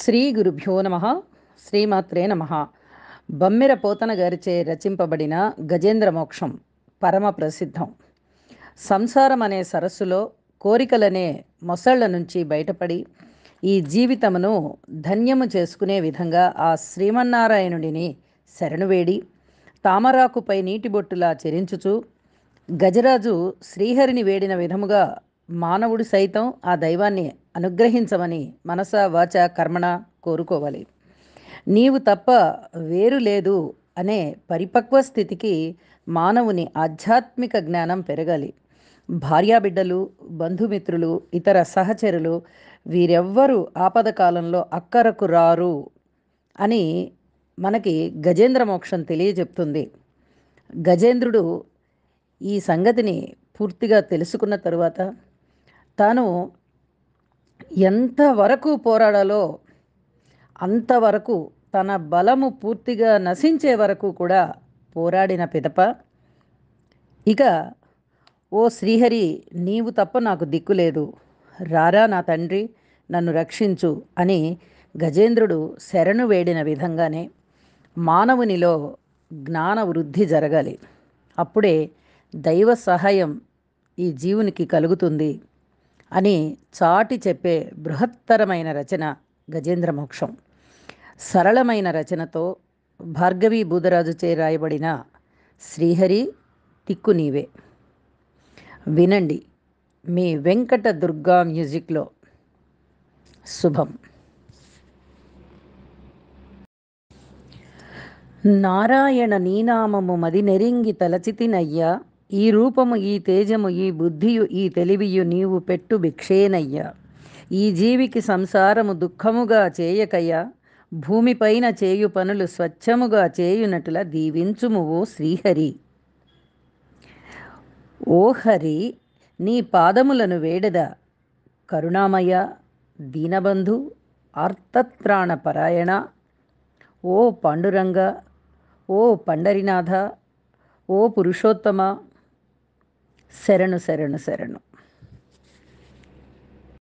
శ్రీ గురుభ్యో నమ శ్రీమాత్రే నమ బమ్మిర పోతన గారిచే రచింపబడిన గజేంద్ర మోక్షం పరమ ప్రసిద్ధం సంసారం అనే సరస్సులో కోరికలనే మొసళ్ల నుంచి బయటపడి ఈ జీవితమును ధన్యము చేసుకునే విధంగా ఆ శ్రీమన్నారాయణుడిని శరణువేడి తామరాకుపై నీటి బొట్టులా చెరించుచు గజరాజు శ్రీహరిని వేడిన విధముగా మానవుడు సైతం ఆ దైవాన్ని అనుగ్రహించమని మనస వాచ కర్మణ కోరుకోవాలి నీవు తప్ప వేరు లేదు అనే పరిపక్వ స్థితికి మానవుని ఆధ్యాత్మిక జ్ఞానం పెరగాలి భార్యాబిడ్డలు బంధుమిత్రులు ఇతర సహచరులు వీరెవ్వరూ ఆపద కాలంలో అక్కరకు రారు అని మనకి గజేంద్ర మోక్షం తెలియజెప్తుంది గజేంద్రుడు ఈ సంగతిని పూర్తిగా తెలుసుకున్న తరువాత తాను ఎంతవరకు పోరాడాలో అంతవరకు తన బలము పూర్తిగా నశించే వరకు కూడా పోరాడిన పిదప ఇక ఓ శ్రీహరి నీవు తప్ప నాకు దిక్కులేదు రారా నా తండ్రి నన్ను రక్షించు అని గజేంద్రుడు శరణు వేడిన విధంగానే మానవునిలో జ్ఞాన వృద్ధి జరగాలి అప్పుడే దైవ సహాయం ఈ జీవునికి కలుగుతుంది అని చాటి చెప్పే బృహత్తరమైన రచన గజేంద్ర మోక్షం సరళమైన రచనతో భార్గవి చే రాయబడిన శ్రీహరి టిక్కు నీవే వినండి మీ వెంకట దుర్గా మ్యూజిక్లో శుభం నారాయణ నీనామము మది నెరింగి తలచితినయ్యా ఈ రూపము ఈ తేజము ఈ బుద్ధియు ఈ తెలివియు నీవు పెట్టు భిక్షేనయ్యా ఈ జీవికి సంసారము దుఃఖముగా చేయకయ్యా భూమిపైన చేయు పనులు స్వచ్ఛముగా చేయునటుల దీవించుము ఓ శ్రీహరి ఓ హరి నీ పాదములను వేడద కరుణామయ దీనబంధు ఆర్తత్రాణ పరాయణ ఓ పాండురంగ ఓ పండరినాథ ఓ పురుషోత్తమ శరణు శరణు శరణు